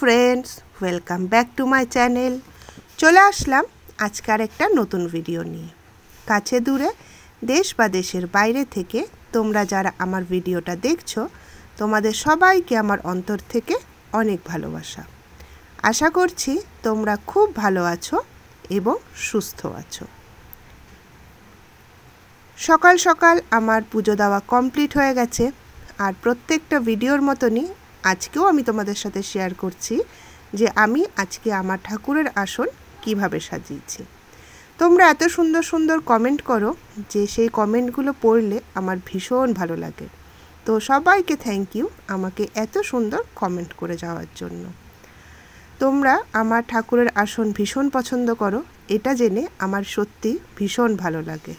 friends welcome back to my channel চলে আসলাম আজকার একটা নতুন ভিডিও নিয়ে কাছে দূরে দেশ বা দেশের বাইরে থেকে তোমরা যারা আমার ভিডিওটা দেখছো তোমাদের সবাইকে আমার অন্তর থেকে অনেক ভালোবাসা আশা করছি তোমরা খুব ভালো আছো এবং সুস্থ আছো সকাল সকাল আমার পুজো দেওয়া কমপ্লিট হয়ে গেছে আর প্রত্যেকটা ভিডিওর মতনই আজকেও আমি তোমাদের সাথে শেয়ার করছি যে আমি আজকে আমার ঠাকুরের আসন কিভাবে সাজিয়েছি তোমরা এত সুন্দর সুন্দর কমেন্ট করো যে সেই কমেন্টগুলো পড়লে আমার ভীষণ ভালো লাগে তো সবাইকে থ্যাংক ইউ আমাকে এত সুন্দর কমেন্ট করে যাওয়ার জন্য তোমরা আমার ঠাকুরের আসন ভীষণ পছন্দ করো এটা জেনে আমার সত্যি ভীষণ ভালো লাগে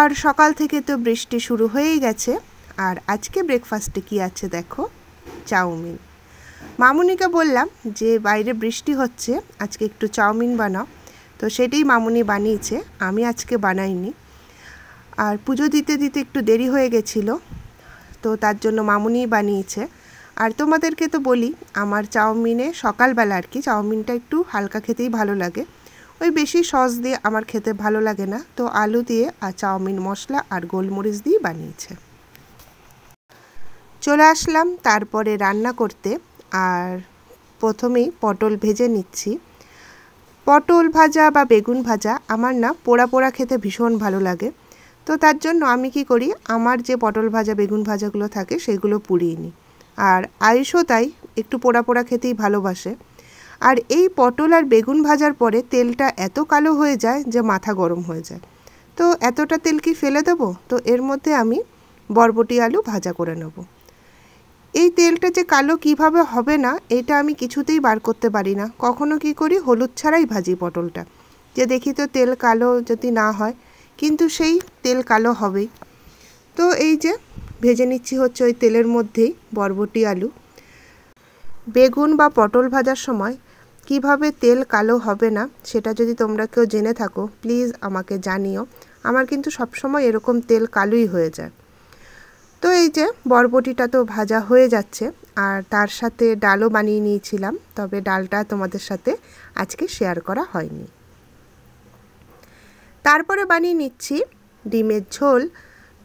আর সকাল থেকে তো বৃষ্টি শুরু হয়েই গেছে আর আজকে ব্রেকফাস্টে কি আছে দেখো চাউমিন মামুনিকে বললাম যে বাইরে বৃষ্টি হচ্ছে আজকে একটু চাউমিন বানাও তো সেটাই মামুনি বানিয়েছে আমি আজকে বানাইনি আর পুজো দিতে দিতে একটু দেরি হয়ে গেছিল তো তার জন্য মামুনি বানিয়েছে আর তোমাদেরকে তো বলি আমার চাউমিনে সকালবেলা আর কি চাউমিনটা একটু হালকা খেতেই ভালো লাগে ওই বেশি সস দিয়ে আমার খেতে ভালো লাগে না তো আলু দিয়ে আর চাউমিন মশলা আর গোলমরিচ দিয়ে বানিয়েছে চলে আসলাম তারপরে রান্না করতে আর প্রথমেই পটল ভেজে নিচ্ছি পটল ভাজা বা বেগুন ভাজা আমার না পোড়া পোড়া খেতে ভীষণ ভালো লাগে তো তার জন্য আমি কি করি আমার যে পটল ভাজা বেগুন ভাজাগুলো থাকে সেগুলো পুড়িয়ে নিই আর আয়ুষও তাই একটু পোড়া পোড়া খেতেই ভালোবাসে আর এই পটল আর বেগুন ভাজার পরে তেলটা এত কালো হয়ে যায় যে মাথা গরম হয়ে যায় তো এতটা তেল কি ফেলে দেবো তো এর মধ্যে আমি বরবটি আলু ভাজা করে নেবো এই তেলটা যে কালো কিভাবে হবে না এটা আমি কিছুতেই বার করতে পারি না কখনো কি করি হলুদ ছাড়াই ভাজি পটলটা যে দেখি তো তেল কালো যদি না হয় কিন্তু সেই তেল কালো হবেই তো এই যে ভেজে নিচ্ছি হচ্ছে ওই তেলের মধ্যেই বরবটি আলু বেগুন বা পটল ভাজার সময় কিভাবে তেল কালো হবে না সেটা যদি তোমরা কেউ জেনে থাকো প্লিজ আমাকে জানিও আমার কিন্তু সবসময় এরকম তেল কালোই হয়ে যায় তো এই যে বরবটিটা তো ভাজা হয়ে যাচ্ছে আর তার সাথে ডালও বানিয়ে নিয়েছিলাম তবে ডালটা তোমাদের সাথে আজকে শেয়ার করা হয়নি তারপরে বানিয়ে নিচ্ছি ডিমের ঝোল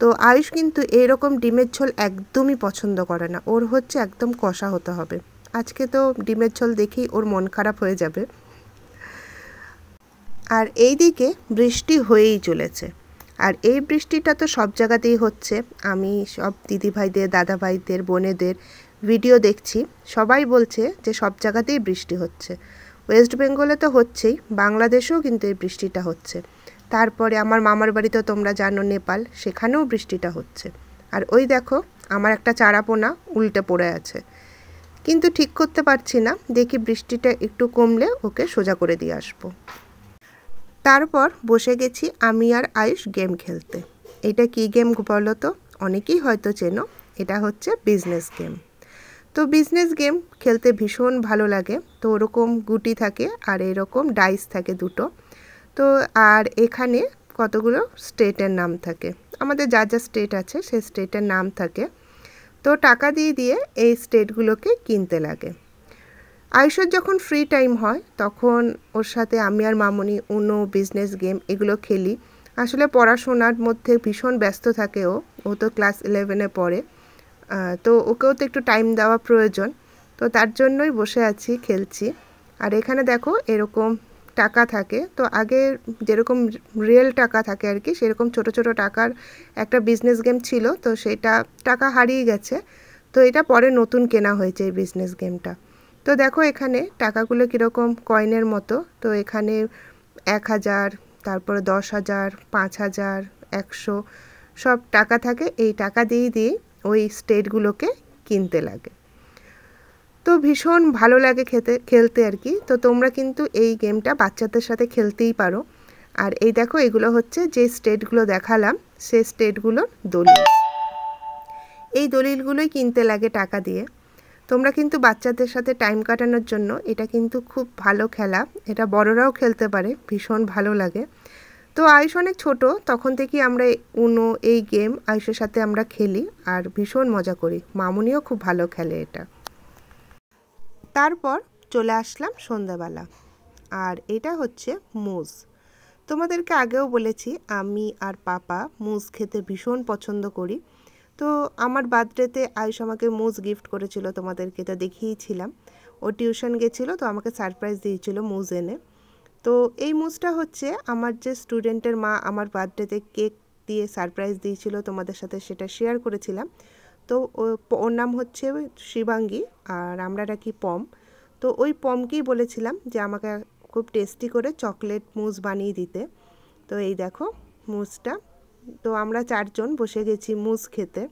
তো আয়ুষ কিন্তু এরকম ডিমের ঝোল একদমই পছন্দ করে না ওর হচ্ছে একদম কষা হতে হবে আজকে তো ডিমের ঝোল দেখেই ওর মন খারাপ হয়ে যাবে আর এই দিকে বৃষ্টি হয়েই চলেছে আর এই বৃষ্টিটা তো সব জায়গাতেই হচ্ছে আমি সব দিদিভাইদের দাদাভাইদের বোনেদের ভিডিও দেখছি সবাই বলছে যে সব জায়গাতেই বৃষ্টি হচ্ছে ওয়েস্ট বেঙ্গলে তো হচ্ছেই বাংলাদেশেও কিন্তু এই বৃষ্টিটা হচ্ছে তারপরে আমার মামার বাড়ি তো তোমরা জানো নেপাল সেখানেও বৃষ্টিটা হচ্ছে আর ওই দেখো আমার একটা চারাপোনা উল্টে পড়ে আছে কিন্তু ঠিক করতে পারছি না দেখি বৃষ্টিটা একটু কমলে ওকে সোজা করে দিয়ে আসবো তারপর বসে গেছি আমি আর আয়ুষ গেম খেলতে এটা কি গেম বলো তো অনেকেই হয়তো চেনো এটা হচ্ছে বিজনেস গেম তো বিজনেস গেম খেলতে ভীষণ ভালো লাগে তো ওরকম গুটি থাকে আর এরকম ডাইস থাকে দুটো তো আর এখানে কতগুলো স্টেটের নাম থাকে আমাদের যা যা স্টেট আছে সেই স্টেটের নাম থাকে তো টাকা দিয়ে দিয়ে এই স্টেটগুলোকে কিনতে লাগে আয়ুষের যখন ফ্রি টাইম হয় তখন ওর সাথে আমি আর মামনি উনো বিজনেস গেম এগুলো খেলি আসলে পড়াশোনার মধ্যে ভীষণ ব্যস্ত থাকে ও ও তো ক্লাস ইলেভেনে পড়ে তো ওকেও তো একটু টাইম দেওয়া প্রয়োজন তো তার জন্যই বসে আছি খেলছি আর এখানে দেখো এরকম টাকা থাকে তো আগে যেরকম রিয়েল টাকা থাকে আর কি সেরকম ছোট ছোট টাকার একটা বিজনেস গেম ছিল তো সেটা টাকা হারিয়ে গেছে তো এটা পরে নতুন কেনা হয়েছে এই বিজনেস গেমটা তো দেখো এখানে টাকাগুলো কীরকম কয়েনের মতো তো এখানে এক হাজার তারপরে দশ হাজার পাঁচ হাজার একশো সব টাকা থাকে এই টাকা দিয়ে দিয়ে ওই স্টেটগুলোকে কিনতে লাগে তো ভীষণ ভালো লাগে খেতে খেলতে আর কি তো তোমরা কিন্তু এই গেমটা বাচ্চাদের সাথে খেলতেই পারো আর এই দেখো এগুলো হচ্ছে যে স্টেটগুলো দেখালাম সে স্টেটগুলোর দলিল এই দলিলগুলোই কিনতে লাগে টাকা দিয়ে তোমরা কিন্তু বাচ্চাদের সাথে টাইম কাটানোর জন্য এটা কিন্তু খুব ভালো খেলা এটা বড়রাও খেলতে পারে ভীষণ ভালো লাগে তো আয়ুষ অনেক ছোট তখন থেকেই আমরা উনো এই গেম আয়ুষের সাথে আমরা খেলি আর ভীষণ মজা করি মামুনিও খুব ভালো খেলে এটা তারপর চলে আসলাম সন্ধ্যাবেলা আর এটা হচ্ছে মুজ তোমাদেরকে আগেও বলেছি আমি আর পাপা মুজ খেতে ভীষণ পছন্দ করি তো আমার বার্থডেতে আয়ুষ আমাকে মুজ গিফট করেছিল তোমাদেরকে তো দেখিয়েছিলাম ও টিউশন গেছিলো তো আমাকে সারপ্রাইজ দিয়েছিল মুজ এনে তো এই মুজটা হচ্ছে আমার যে স্টুডেন্টের মা আমার বার্থডেতে কেক দিয়ে সারপ্রাইজ দিয়েছিল তোমাদের সাথে সেটা শেয়ার করেছিলাম তো ওর নাম হচ্ছে শিবাঙ্গী আর আমরা রাখি পম তো ওই পমকেই বলেছিলাম যে আমাকে খুব টেস্টি করে চকলেট মুজ বানিয়ে দিতে তো এই দেখো মুজটা তো আমরা চারজন বসে গেছি মুজ খেতে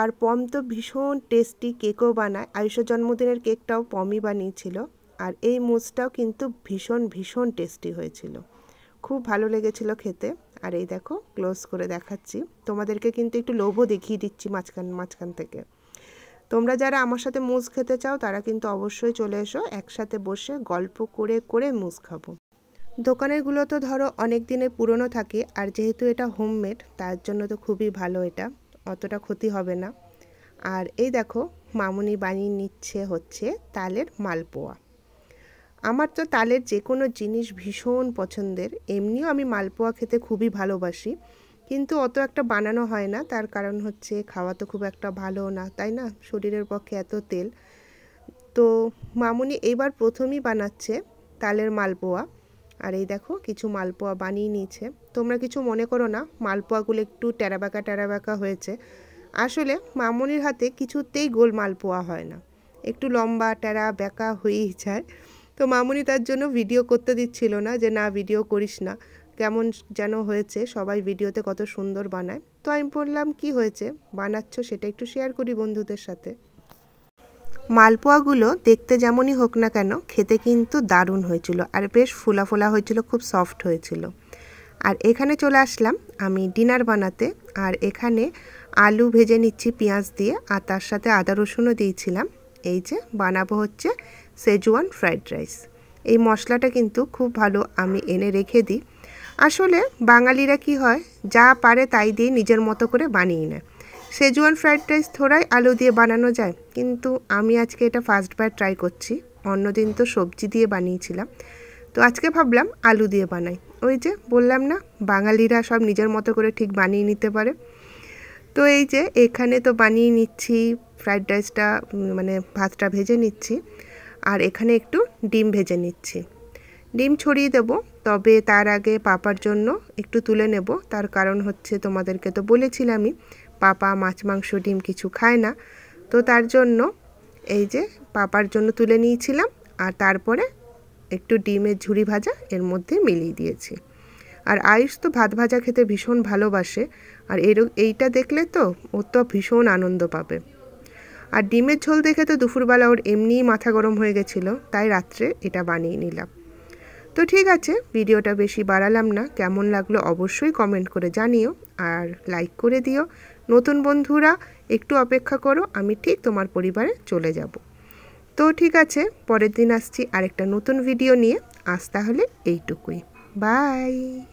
আর পম তো ভীষণ টেস্টি কেকও বানায় আয়ুষের জন্মদিনের কেকটাও পমই বানিয়েছিল আর এই মুজটাও কিন্তু ভীষণ ভীষণ টেস্টি হয়েছিল খুব ভালো লেগেছিল খেতে আর এই দেখো ক্লোজ করে দেখাচ্ছি তোমাদেরকে কিন্তু একটু লোভও দেখিয়ে দিচ্ছি মাঝখান মাঝখান থেকে তোমরা যারা আমার সাথে মুজ খেতে চাও তারা কিন্তু অবশ্যই চলে এসো একসাথে বসে গল্প করে করে মুজ খাবো দোকানেরগুলো তো ধরো অনেক দিনে পুরনো থাকে আর যেহেতু এটা হোমমেড তার জন্য তো খুবই ভালো এটা অতটা ক্ষতি হবে না আর এই দেখো মামুনি বানিয়ে নিচ্ছে হচ্ছে তালের মালপোয়া আমার তো তালের যে কোনো জিনিস ভীষণ পছন্দের এমনিও আমি মালপোয়া খেতে খুবই ভালোবাসি কিন্তু অত একটা বানানো হয় না তার কারণ হচ্ছে খাওয়া তো খুব একটা ভালো না তাই না শরীরের পক্ষে এত তেল তো মামুনি এবার প্রথমই বানাচ্ছে তালের মালপোয়া আর এই দেখো কিছু মালপোয়া বানিয়ে নিয়েছে তোমরা কিছু মনে করো না মালপোয়াগুলো একটু টেরাবাঁকা টেরাবাঁকা হয়েছে আসলে মামনির হাতে কিছুতেই গোল মালপোয়া হয় না একটু লম্বা ট্যারা ব্যাকা হয়েই যায় তো মামনি তার জন্য ভিডিও করতে দিচ্ছিল না যে না ভিডিও করিস না কেমন যেন হয়েছে সবাই ভিডিওতে কত সুন্দর বানায় তো আমি বললাম কি হয়েছে বানাচ্ছ সেটা একটু শেয়ার করি বন্ধুদের সাথে মালপোয়াগুলো দেখতে যেমনই হোক না কেন খেতে কিন্তু দারুণ হয়েছিল আর বেশ ফোলা ফোলা হয়েছিল খুব সফট হয়েছিল আর এখানে চলে আসলাম আমি ডিনার বানাতে আর এখানে আলু ভেজে নিচ্ছি পেঁয়াজ দিয়ে আর তার সাথে আদা রসুনও দিয়েছিলাম এই যে বানাবো হচ্ছে সেজুয়ান ফ্রাইড রাইস এই মশলাটা কিন্তু খুব ভালো আমি এনে রেখে দিই আসলে বাঙালিরা কি হয় যা পারে তাই দিয়ে নিজের মতো করে বানিয়ে নেয় সেজুয়ান ফ্রায়েড রাইস থোড়াই আলু দিয়ে বানানো যায় কিন্তু আমি আজকে এটা ফার্স্টবার ট্রাই করছি অন্যদিন তো সবজি দিয়ে বানিয়েছিলাম তো আজকে ভাবলাম আলু দিয়ে বানাই ওই যে বললাম না বাঙালিরা সব নিজের মতো করে ঠিক বানিয়ে নিতে পারে তো এই যে এখানে তো বানিয়ে নিচ্ছি ফ্রায়েড রাইসটা মানে ভাতটা ভেজে নিচ্ছি আর এখানে একটু ডিম ভেজে নিচ্ছি ডিম ছড়িয়ে দেব তবে তার আগে পাপার জন্য একটু তুলে নেব তার কারণ হচ্ছে তোমাদেরকে তো বলেছিলামই পাপা মাছ মাংস ডিম কিছু খায় না তো তার জন্য এই যে পাপার জন্য তুলে নিয়েছিলাম আর তারপরে একটু ডিমের ঝুড়ি ভাজা এর মধ্যে মিলিয়ে দিয়েছি আর আয়ুষ তো ভাত ভাজা খেতে ভীষণ ভালোবাসে আর এর এইটা দেখলে তো ওর তো ভীষণ আনন্দ পাবে আর ডিমের ঝোল দেখে তো দুপুরবেলা ওর এমনিই মাথা গরম হয়ে গেছিল তাই রাত্রে এটা বানিয়ে নিলাম তো ঠিক আছে ভিডিওটা বেশি বাড়ালাম না কেমন লাগলো অবশ্যই কমেন্ট করে জানিও আর লাইক করে দিও নতুন বন্ধুরা একটু অপেক্ষা করো আমি ঠিক তোমার পরিবারে চলে যাব তো ঠিক আছে পরের দিন আসছি আরেকটা নতুন ভিডিও নিয়ে আজ তাহলে এইটুকুই বাই